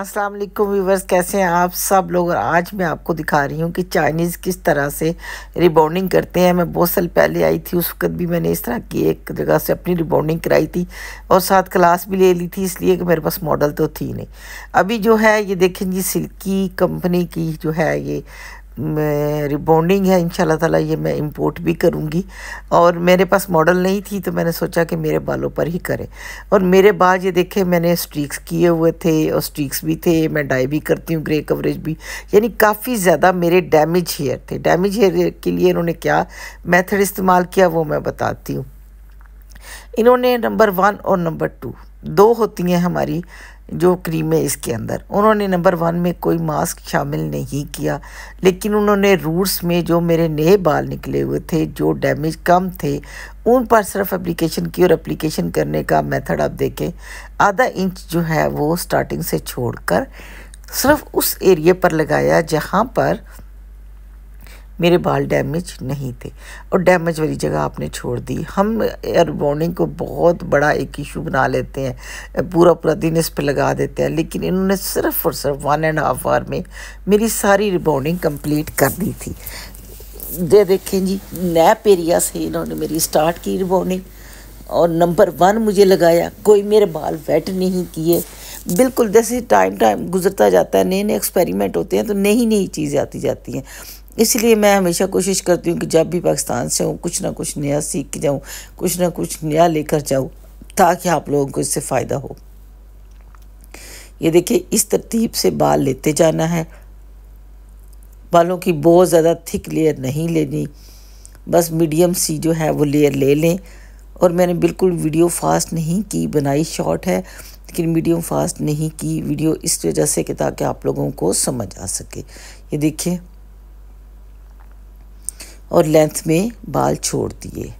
अस्सलाम वालेकुम व्यूवर्स कैसे हैं आप सब लोग और आज मैं आपको दिखा रही हूँ कि चाइनीज़ किस तरह से रिबॉन्डिंग करते हैं मैं बहुत साल पहले आई थी उस वक्त भी मैंने इस तरह की एक जगह से अपनी रिबॉन्डिंग कराई थी और साथ क्लास भी ले ली थी इसलिए कि मेरे पास मॉडल तो थी नहीं अभी जो है ये देखें जी सिल्की कंपनी की जो है ये रिबॉन्डिंग है इन ताला ये मैं इम्पोर्ट भी करूँगी और मेरे पास मॉडल नहीं थी तो मैंने सोचा कि मेरे बालों पर ही करें और मेरे बाल ये देखे मैंने स्ट्रिक्स किए हुए थे और स्ट्रिक्स भी थे मैं डाई भी करती हूँ ग्रे कवरेज भी यानी काफ़ी ज़्यादा मेरे डैमेज हेयर थे डैमेज हेयर के लिए इन्होंने क्या मैथड इस्तेमाल किया वो मैं बताती हूँ इन्होंने नंबर वन और नंबर टू दो होती हैं हमारी जो क्रीमें इसके अंदर उन्होंने नंबर वन में कोई मास्क शामिल नहीं किया लेकिन उन्होंने रूट्स में जो मेरे नए बाल निकले हुए थे जो डैमेज कम थे उन पर सिर्फ एप्लीकेशन की और एप्लीकेशन करने का मेथड आप देखें आधा इंच जो है वो स्टार्टिंग से छोड़कर सिर्फ उस एरिया पर लगाया जहाँ पर मेरे बाल डैमेज नहीं थे और डैमेज वाली जगह आपने छोड़ दी हम एयर बॉन्डिंग को बहुत बड़ा एक इशू बना लेते हैं पूरा पूरा दिन इस पर लगा देते हैं लेकिन इन्होंने सिर्फ और सिर्फ वन एंड हाफ आवर में मेरी सारी रिबॉन्डिंग कंप्लीट कर दी थी दे देखें जी नैप एरिया से इन्होंने मेरी स्टार्ट की रिबॉन्डिंग और नंबर वन मुझे लगाया कोई मेरे बाल वेट नहीं किए बिल्कुल जैसे टाइम टाइम गुजरता जाता है नए नए एक्सपेरिमेंट होते हैं तो नई नई चीज़ें आती जाती हैं इसलिए मैं हमेशा कोशिश करती हूँ कि जब भी पाकिस्तान से हूँ कुछ ना कुछ नया सीख के जाऊँ कुछ ना कुछ नया लेकर जाऊँ ताकि आप लोगों को इससे फ़ायदा हो ये देखिए इस तरतीब से बाल लेते जाना है बालों की बहुत ज़्यादा थिक लेयर नहीं लेनी बस मीडियम सी जो है वो लेयर ले लें और मैंने बिल्कुल वीडियो फास्ट नहीं की बनाई शॉर्ट है लेकिन मीडियम फास्ट नहीं की वीडियो इस वजह से कि ताकि आप लोगों को समझ आ सके ये देखिए और लेंथ में बाल छोड़ दिए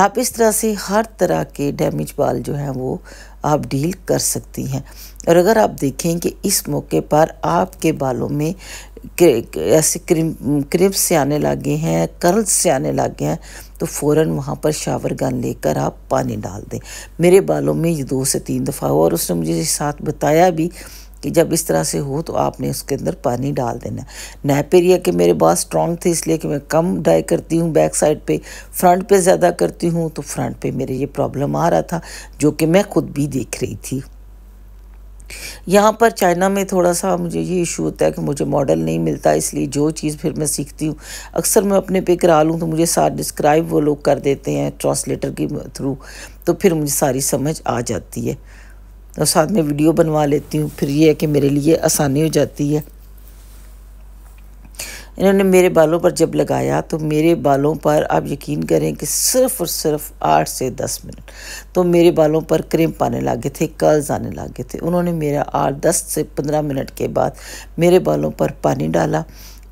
आप इस तरह से हर तरह के डैमेज बाल जो हैं वो आप डील कर सकती हैं और अगर आप देखें कि इस मौके पर आपके बालों में ऐसे क्रिम क्रिप्स से आने लगे हैं कर्ल्स से आने लगे हैं तो फ़ौर वहाँ पर शावर गन लेकर आप पानी डाल दें मेरे बालों में ये दो से तीन दफ़ा हुआ और उसने मुझे साथ बताया भी कि जब इस तरह से हो तो आपने उसके अंदर पानी डाल देना नेपेरिया के मेरे बास स्ट्रॉन्ग थे इसलिए कि मैं कम डाई करती हूँ बैक साइड पे फ्रंट पे ज़्यादा करती हूँ तो फ्रंट पे मेरे ये प्रॉब्लम आ रहा था जो कि मैं खुद भी देख रही थी यहाँ पर चाइना में थोड़ा सा मुझे ये इशू होता है कि मुझे मॉडल नहीं मिलता इसलिए जो चीज़ फिर मैं सीखती हूँ अक्सर मैं अपने पे करा लूँ तो मुझे सारा डिस्क्राइब वो लोग कर देते हैं ट्रांसलेटर के थ्रू तो फिर मुझे सारी समझ आ जाती है और साथ में वीडियो बनवा लेती हूँ फिर ये है कि मेरे लिए आसानी हो जाती है इन्होंने मेरे बालों पर जब लगाया तो मेरे बालों पर आप यकीन करें कि सिर्फ और सिर्फ आठ से दस मिनट तो मेरे बालों पर क्रीम पाने लगे थे कर्ल्स आने लगे थे उन्होंने मेरा आठ दस से पंद्रह मिनट के बाद मेरे बालों पर पानी डाला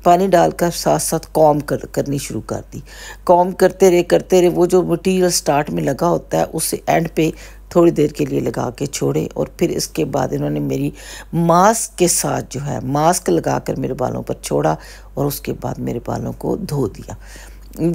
पानी डालकर साथ साथ कॉम कर करनी शुरू कर दी कॉम करते रहे करते रहे वो जो मटीरियल स्टार्ट में लगा होता है उसे एंड पे थोड़ी देर के लिए लगा के छोड़े और फिर इसके बाद इन्होंने मेरी मास्क के साथ जो है मास्क लगा कर मेरे बालों पर छोड़ा और उसके बाद मेरे बालों को धो दिया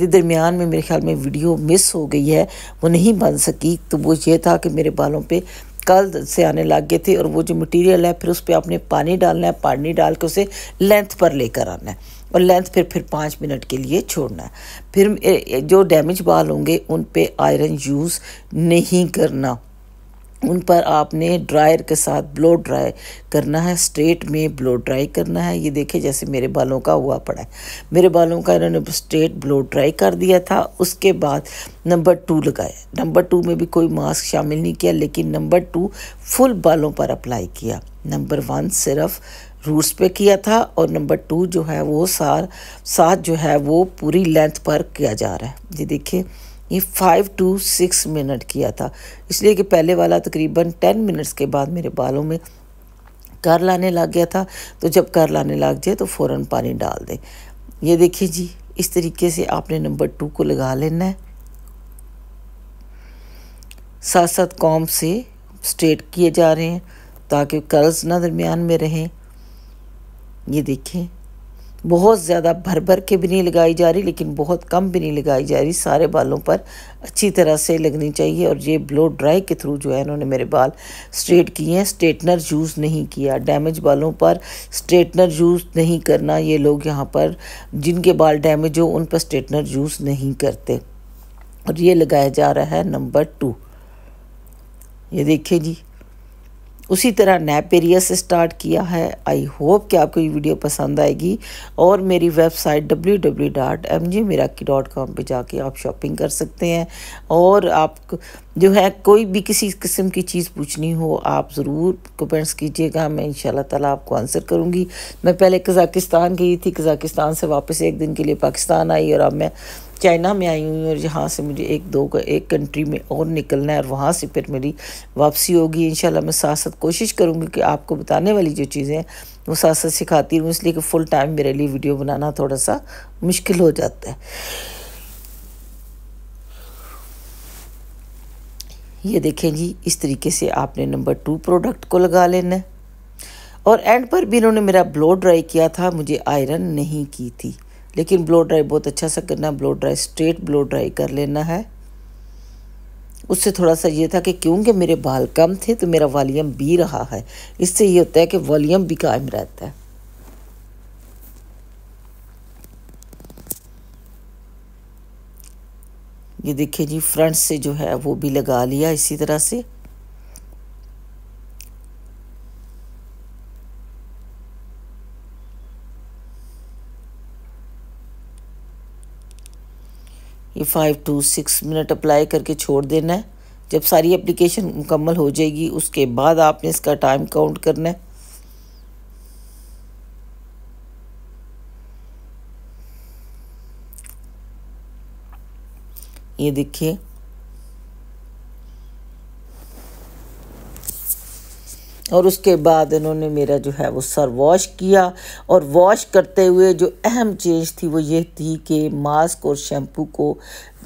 दरमियान में मेरे ख्याल में वीडियो मिस हो गई है वो नहीं बन सकी तो वो ये था कि मेरे बालों पे कल से आने लग गए थे और वो जो मटेरियल है फिर उस पर आपने पानी डालना है पानी डाल के उसे लेंथ पर लेकर आना है और लेंथ फिर फिर पाँच मिनट के लिए छोड़ना फिर जो डैमेज बाल होंगे उन पर आयरन यूज़ नहीं करना उन पर आपने ड्रायर के साथ ब्लो ड्राई करना है स्ट्रेट में ब्लो ड्राई करना है ये देखे जैसे मेरे बालों का हुआ पड़ा है मेरे बालों का इन्होंने स्ट्रेट ब्लो ड्राई कर दिया था उसके बाद नंबर टू लगाया नंबर टू में भी कोई मास्क शामिल नहीं किया लेकिन नंबर टू फुल बालों पर अप्लाई किया नंबर वन सिर्फ रूट्स पे किया था और नंबर टू जो है वो सार साथ जो है वो पूरी लेंथ पर किया जा रहा है ये देखिए ये फाइव टू सिक्स मिनट किया था इसलिए कि पहले वाला तकरीबन टेन मिनट्स के बाद मेरे बालों में कर लाने लग गया था तो जब कर लाने लग जाए तो फ़ौर पानी डाल दें ये देखिए जी इस तरीके से आपने नंबर टू को लगा लेना है साथ साथ कॉम से स्ट्रेट किए जा रहे हैं ताकि कर्ल्स ना दरमियान में रहें ये देखें बहुत ज़्यादा भर भर के भी नहीं लगाई जा रही लेकिन बहुत कम भी नहीं लगाई जा रही सारे बालों पर अच्छी तरह से लगनी चाहिए और ये ब्लो ड्राई के थ्रू जो है इन्होंने मेरे बाल स्ट्रेट किए हैं स्ट्रेटनर यूज़ नहीं किया डैमेज बालों पर स्ट्रेटनर यूज़ नहीं करना ये लोग यहाँ पर जिनके बाल डैमेज हो उन पर स्ट्रेटनर यूज़ नहीं करते और ये लगाया जा रहा है नंबर टू ये देखिए जी उसी तरह नैप एरिया से स्टार्ट किया है आई होप कि आपको ये वीडियो पसंद आएगी और मेरी website W W dot M G Meraki dot com पर जाके आप शॉपिंग कर सकते हैं और आप जो है कोई भी किसी किस्म की चीज़ पूछनी हो आप ज़रूर कमेंट्स कीजिएगा मैं इन ताला आपको आंसर करूँगी मैं पहले कज़ाकिस्तान गई थी कज़ाकिस्तान से वापस एक दिन के लिए पाकिस्तान आई और अब मैं चाइना में आई हुई और यहाँ से मुझे एक दो एक कंट्री में और निकलना है और वहाँ से फिर मेरी वापसी होगी इन मैं साथ साथ कोशिश करूँगी कि आपको बताने वाली जो चीज़ें हैं वो साथ साथ सिखाती रहूँ इसलिए कि फ़ुल टाइम मेरे लिए वीडियो बनाना थोड़ा सा मुश्किल हो जाता है ये देखें जी इस तरीके से आपने नंबर टू प्रोडक्ट को लगा लेना है और एंड पर भी इन्होंने मेरा ब्लो ड्राई किया था मुझे आयरन नहीं की थी लेकिन ब्लो ड्राई बहुत अच्छा सा करना है blow dry straight blow dry कर लेना है उससे थोड़ा सा ये था कि क्योंकि मेरे बाल कम थे तो मेरा वॉलीम भी रहा है इससे ये होता है कि वॉलीम भी कायम रहता है ये देखिए जी फ्रंट से जो है वो भी लगा लिया इसी तरह से ये five to six minute apply करके छोड़ देना है जब सारी एप्लीकेशन मुकम्मल हो जाएगी उसके बाद आपने इसका टाइम काउंट करना है ये देखिए और उसके बाद इन्होंने मेरा जो है वो सर वॉश किया और वॉश करते हुए जो अहम चीज़ थी वो ये थी कि मास्क और शैम्पू को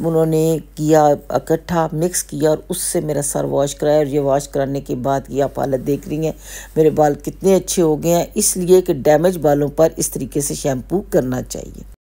उन्होंने किया इकट्ठा मिक्स किया और उससे मेरा सर वॉश कराया और ये वॉश कराने के बाद ये आप हालत देख रही हैं मेरे बाल कितने अच्छे हो गए हैं इसलिए कि डैमेज बालों पर इस तरीके से शैम्पू करना चाहिए